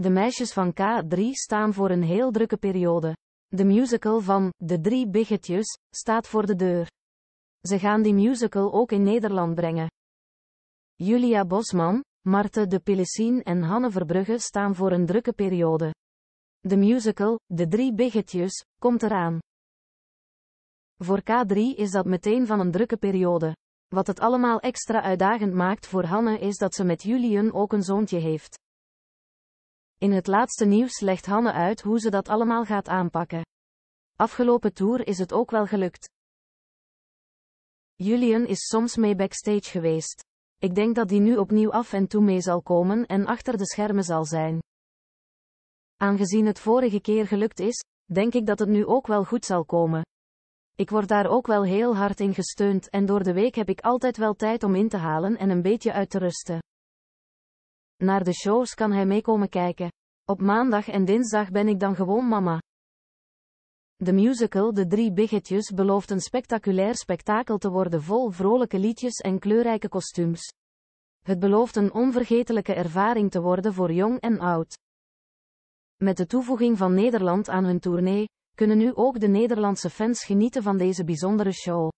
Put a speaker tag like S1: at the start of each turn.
S1: De meisjes van K3 staan voor een heel drukke periode. De musical van De Drie Biggetjes staat voor de deur. Ze gaan die musical ook in Nederland brengen. Julia Bosman, Marte de Pelissien en Hanne Verbrugge staan voor een drukke periode. De musical, De Drie Biggetjes, komt eraan. Voor K3 is dat meteen van een drukke periode. Wat het allemaal extra uitdagend maakt voor Hanne is dat ze met Julian ook een zoontje heeft. In het laatste nieuws legt Hanne uit hoe ze dat allemaal gaat aanpakken. Afgelopen tour is het ook wel gelukt. Julian is soms mee backstage geweest. Ik denk dat die nu opnieuw af en toe mee zal komen en achter de schermen zal zijn. Aangezien het vorige keer gelukt is, denk ik dat het nu ook wel goed zal komen. Ik word daar ook wel heel hard in gesteund en door de week heb ik altijd wel tijd om in te halen en een beetje uit te rusten. Naar de shows kan hij meekomen kijken. Op maandag en dinsdag ben ik dan gewoon mama. De musical De Drie Biggetjes belooft een spectaculair spektakel te worden vol vrolijke liedjes en kleurrijke kostuums. Het belooft een onvergetelijke ervaring te worden voor jong en oud. Met de toevoeging van Nederland aan hun tournee, kunnen nu ook de Nederlandse fans genieten van deze bijzondere show.